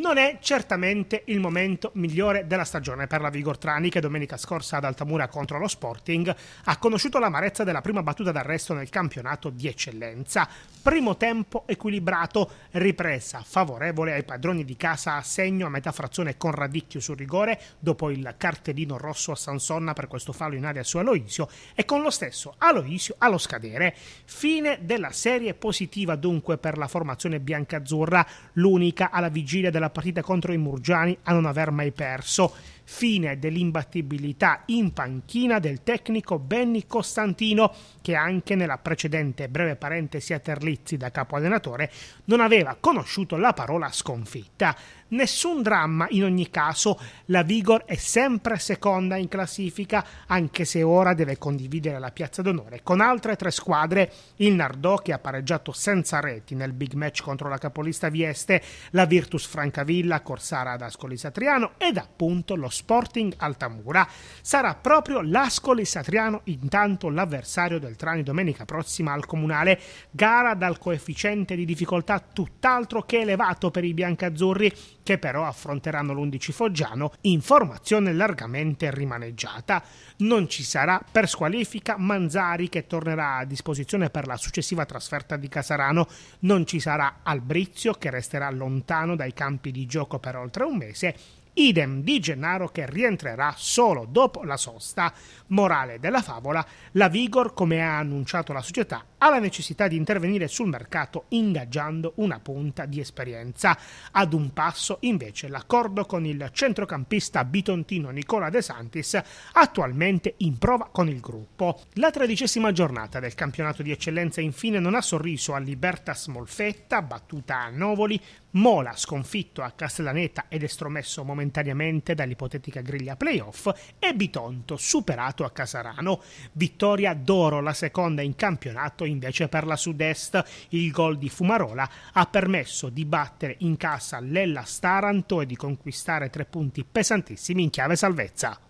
non è certamente il momento migliore della stagione per la Vigortrani che domenica scorsa ad Altamura contro lo Sporting ha conosciuto l'amarezza della prima battuta d'arresto nel campionato di eccellenza. Primo tempo equilibrato, ripresa favorevole ai padroni di casa a segno a metà frazione con Radicchio sul rigore dopo il cartellino rosso a Sansonna per questo fallo in aria su Aloisio e con lo stesso Aloisio allo scadere. Fine della serie positiva dunque per la formazione biancazzurra, l'unica alla vigilia della la partita contro i Murgiani a non aver mai perso. Fine dell'imbattibilità in panchina del tecnico Benny Costantino, che anche nella precedente breve parentesi a Terlizzi da capo allenatore non aveva conosciuto la parola sconfitta. Nessun dramma in ogni caso, la Vigor è sempre seconda in classifica, anche se ora deve condividere la piazza d'onore con altre tre squadre, il Nardò che ha pareggiato senza reti nel big match contro la capolista Vieste, la Virtus Franca Francavilla, Corsara ad Ascoli Satriano ed appunto lo Sporting Altamura. Sarà proprio l'Ascoli Satriano intanto l'avversario del Trani domenica prossima al Comunale, gara dal coefficiente di difficoltà tutt'altro che elevato per i biancazzurri che però affronteranno l'11 Foggiano in formazione largamente rimaneggiata. Non ci sarà per squalifica Manzari che tornerà a disposizione per la successiva trasferta di Casarano, non ci sarà Albrizio che resterà lontano dai campi campi di gioco per oltre un mese. Idem di Gennaro che rientrerà solo dopo la sosta. Morale della favola, la Vigor, come ha annunciato la società, ha la necessità di intervenire sul mercato ingaggiando una punta di esperienza. Ad un passo, invece, l'accordo con il centrocampista bitontino Nicola De Santis, attualmente in prova con il gruppo. La tredicesima giornata del campionato di eccellenza infine non ha sorriso a Libertas Molfetta, battuta a Novoli Mola sconfitto a Castellaneta ed estromesso momentaneamente dall'ipotetica griglia playoff e Bitonto superato a Casarano. Vittoria d'oro la seconda in campionato invece per la sud-est. Il gol di Fumarola ha permesso di battere in casa l'Ella Staranto e di conquistare tre punti pesantissimi in chiave salvezza.